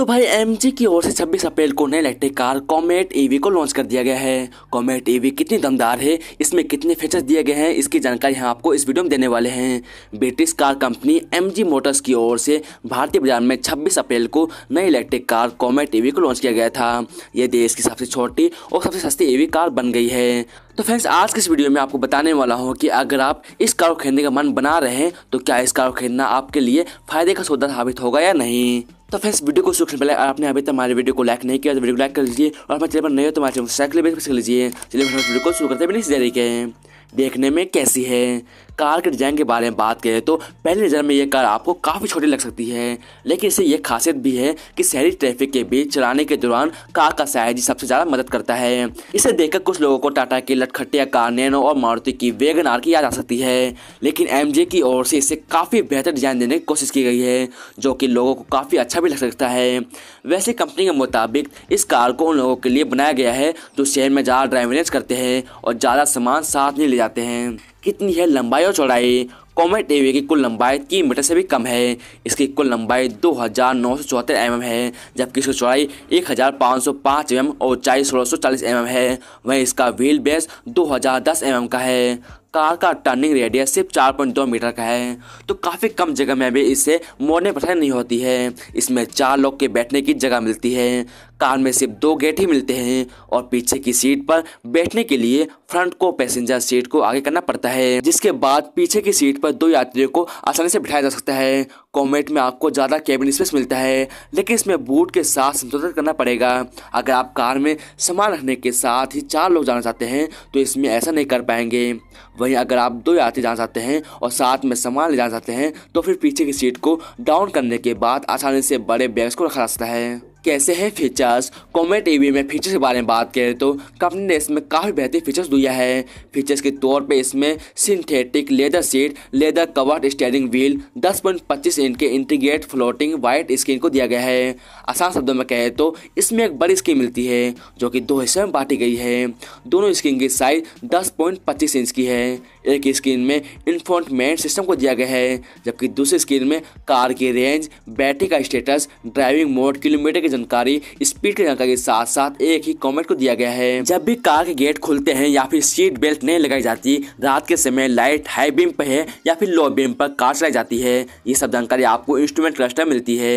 तो भाई एम की ओर से 26 अप्रैल को नई इलेक्ट्रिक कार कॉमेट ईवी को लॉन्च कर दिया गया है कॉमेट ईवी कितनी दमदार है इसमें कितने फीचर्स दिए गए हैं इसकी जानकारी हम आपको इस वीडियो में देने वाले हैं British car company M motors की ओर से भारतीय बाजार में 26 अप्रैल को नई इलेक्ट्रिक कार कॉमेट ईवी को लॉन्च किया गया था यह देश की सबसे छोटी और सबसे सस्ती एवी कार बन गई है तो फ्रेंड्स आज के इस वीडियो में आपको बताने वाला हूँ कि अगर आप इस कार को खरीदने का मन बना रहे हैं तो क्या इस कार को खरीदना आपके लिए फायदे का सौदा साबित होगा या नहीं तो फ्रेंड्स वीडियो को सुख मिला आपने अभी तक हमारे वीडियो को लाइक नहीं किया तो वीडियो को लाइक कर लीजिए और हमारे चैनल पर नए हो तो हमारे चैनल को सब्सक्राइब कर लीजिए चलिए वीडियो को शुरू करते हैं इस तरीके देखने में कैसी है कार के डिज़ाइन के बारे में बात करें तो पहले नज़र में ये कार आपको काफ़ी छोटी लग सकती है लेकिन इसे ये खासियत भी है कि शहरी ट्रैफिक के बीच चलाने के दौरान कार का साइज सबसे ज़्यादा मदद करता है इसे देखकर कुछ लोगों को टाटा की लटखटिया कार नैनो और मारुति की वेगन आर की याद आ सकती है लेकिन एम की ओर से इसे काफ़ी बेहतर डिज़ाइन देने की कोशिश की गई है जो कि लोगों को काफ़ी अच्छा भी लग सकता है वैसे कंपनी के मुताबिक इस कार को उन लोगों के लिए बनाया गया है जो शहर में ज़्यादा ड्राइवरेज करते हैं और ज़्यादा सामान साथ में ले जाते हैं कितनी है लंबाई और चौड़ाई कॉमेट एवे की कुल लंबाई तीन मीटर से भी कम है इसकी कुल लंबाई दो हज़ार नौ सौ चौहत्तर एम एम है जबकि इसकी चौड़ाई एक हज़ार पाँच सौ पाँच एम एम और ऊंचाई सोलह सौ चालीस एम एम है वहीं इसका व्हील बेस दो हज़ार दस एम एम का है कार का टर्निंग रेडियस सिर्फ चार पॉइंट दो मीटर का है तो काफ़ी कम जगह में भी इससे मोड़ने पसंद नहीं होती है इसमें चार लोग के बैठने की जगह मिलती है कार में सिर्फ दो गेट ही मिलते हैं और पीछे की सीट पर बैठने के लिए फ्रंट को पैसेंजर सीट को आगे करना पड़ता है जिसके बाद पीछे की सीट पर दो यात्रियों को आसानी से बिठाया जा सकता है कॉमेट में आपको ज़्यादा कैबिन स्पेस मिलता है लेकिन इसमें बूट के साथ समझौता करना पड़ेगा अगर आप कार में सामान रखने के साथ ही चार लोग जाना चाहते हैं तो इसमें ऐसा नहीं कर पाएंगे वहीं अगर आप दो यात्री जाना चाहते हैं और साथ में सामान ले जाना चाहते हैं तो फिर पीछे की सीट को डाउन करने के बाद आसानी से बड़े बैग्स को रखा जा सकता है कैसे है फीचर्स कॉमेट ए में फीचर्स के बारे में बात करें तो कंपनी ने इसमें काफ़ी बेहतरीन फीचर्स दिया है फीचर्स के तौर पे इसमें synthetic leather seat leather covered steering wheel 10.25 inch के इंटीग्रेट फ्लोटिंग वाइट स्क्रीन को दिया गया है आसान शब्दों में कहें तो इसमें एक बड़ी स्क्रीन मिलती है जो कि दो हिस्सों में बांटी गई है दोनों स्क्रीन की साइज दस इंच की है एक स्क्रीन में इन्फोटमेंट सिस्टम को दिया गया है जबकि दूसरी स्क्रीन में कार की रेंज बैटरी का स्टेटस ड्राइविंग मोड किलोमीटर की जानकारी स्पीड की जानकारी के साथ साथ एक ही कॉमेंट को दिया गया है जब भी कार के गेट खुलते हैं या फिर सीट बेल्ट नहीं लगाई जाती रात के समय लाइट हाई बीम पर है या फिर लो बीम पर कार चलाई जाती है ये सब जानकारी आपको इंस्ट्रूमेंट क्लस्टर मिलती है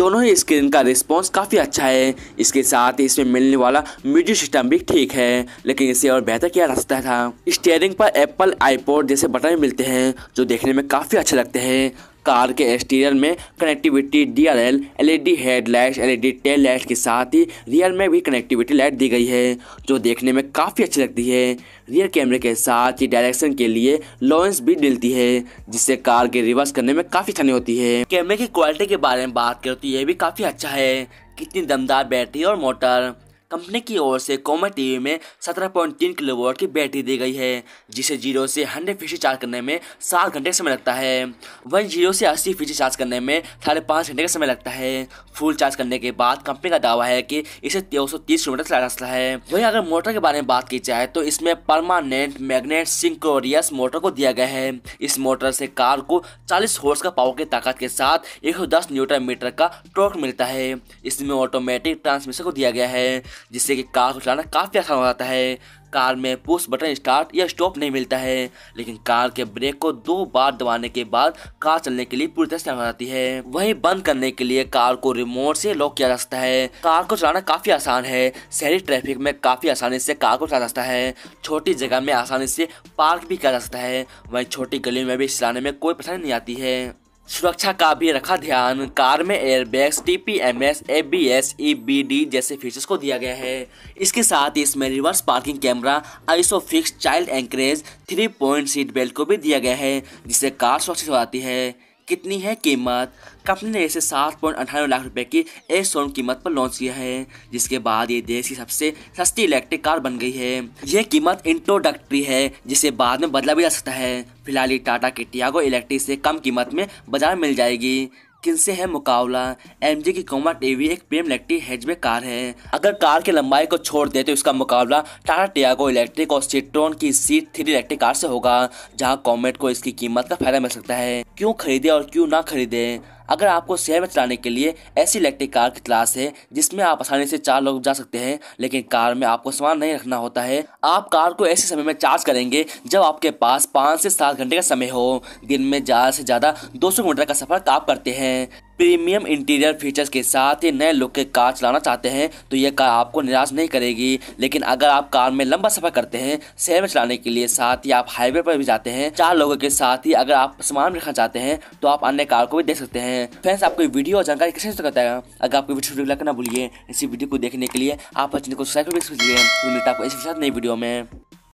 दोनों ही स्क्रीन का रिस्पांस काफ़ी अच्छा है इसके साथ ही इसमें मिलने वाला म्यूजिक सिस्टम भी ठीक है लेकिन इसे और बेहतर किया जा सकता था स्टेयरिंग पर एप्पल आईपोड जैसे बटन मिलते हैं जो देखने में काफ़ी अच्छे लगते हैं कार के एक्सटीरियर में connectivity D R L L E D headlight L E D tail light के साथ ही रियर में भी कनेक्टिविटी लाइट दी गई है जो देखने में काफ़ी अच्छी लगती है रियर कैमरे के साथ ही डायरेक्शन के लिए लॉन्स भी मिलती है जिससे कार के रिवर्स करने में काफ़ी आसानी होती है कैमरे की क्वालिटी के बारे में बात करें तो यह भी काफ़ी अच्छा है कितनी दमदार बैटरी और मोटर कंपनी की ओर से कोमा टीवी में 17.3 किलोवाट की बैटरी दी गई है जिसे जीरो से 100 फीसदी चार्ज करने में सात घंटे का समय लगता है वहीं जीरो से 80 फीसदी चार्ज करने में साढ़े पाँच घंटे का समय लगता है फुल चार्ज करने के बाद कंपनी का दावा है कि इसे दो किलोमीटर चला जा सकता है वहीं अगर मोटर के बारे में बात की जाए तो इसमें परमानेंट मैग्नेट सिंक्रोरियस मोटर को दिया गया है इस मोटर से कार को चालीस हॉर्स का पावर की ताकत के साथ 110 न्यूटन मीटर का टॉर्क मिलता है इसमें ऑटोमेटिक ट्रांसमिशन को दिया गया है जिससे कि कार को चलाना काफ़ी आसान हो जाता है कार में पुश बटन स्टार्ट या स्टॉप नहीं मिलता है लेकिन कार के ब्रेक को दो बार दबाने के बाद कार चलने के लिए पूरी तरह से हो जाती है वहीं बंद करने के लिए कार को रिमोट से लॉक किया जा सकता है कार को चलाना काफी आसान है शहरी ट्रैफिक में काफी आसानी से कार को चला जाता सकता है छोटी जगह में आसानी से पार्क भी किया जा सकता है वही छोटी गलियों में भी चलाने में कोई परेशानी नहीं आती है सुरक्षा का भी रखा ध्यान कार में airbags T P M S A B S E B D जैसे फीचर्स को दिया गया है इसके साथ ही इसमें reverse parking camera ISO fix child anchorage three point seat belt को भी दिया गया है जिससे कार सुरक्षित हो जाती है कितनी है कीमत कंपनी ने इसे सात पॉइंट अठानवे लाख रुपए की एस सोन कीमत पर लॉन्च किया है जिसके बाद ये देश की सबसे सस्ती इलेक्ट्रिक कार बन गई है यह कीमत इंट्रोडक्टरी है जिसे बाद में बदला भी जा सकता है फिलहाल ये टाटा के टियागो इलेक्ट्रिक से कम कीमत में बाजार मिल जाएगी किनसे है मुकाबला एम जी की कोमा टीवी एक प्रेम इलेक्ट्रिक हैचबैक कार है अगर कार की लंबाई को छोड़ दे तो इसका मुकाबला टाटा टियागो इलेक्ट्रिक और सिट्रोन की सीट थ्री इलेक्ट्रिक कार से होगा जहां कॉमेट को इसकी कीमत का फायदा मिल सकता है क्यों खरीदे और क्यों ना खरीदे अगर आपको शहर में चलाने के लिए ऐसी इलेक्ट्रिक कार की तलाश है जिसमें आप आसानी से चार लोग जा सकते हैं लेकिन कार में आपको सामान नहीं रखना होता है आप कार को ऐसे समय में चार्ज करेंगे जब आपके पास पाँच से सात घंटे का समय हो दिन में ज़्यादा से ज़्यादा दो किलोमीटर का सफर आप करते हैं प्रीमियम इंटीरियर फीचर्स के साथ ही नए लुक के कार चलाना चाहते हैं तो यह कार आपको निराश नहीं करेगी लेकिन अगर आप कार में लंबा सफर करते हैं शहर में चलाने के लिए साथ ही आप हाईवे पर भी जाते हैं चार लोगों के साथ ही अगर आप सामान रखना चाहते हैं तो आप अन्य कार को भी देख सकते हैं फ्रेंड्स आपको वीडियो और जानकारी कैसे करता है अगर आपको वीडियो लगना भूलिए इसी वीडियो को देखने के लिए आप अच्छे को सब्सक्राइब कर सकते हैं मिलता है आपको इस नई वीडियो में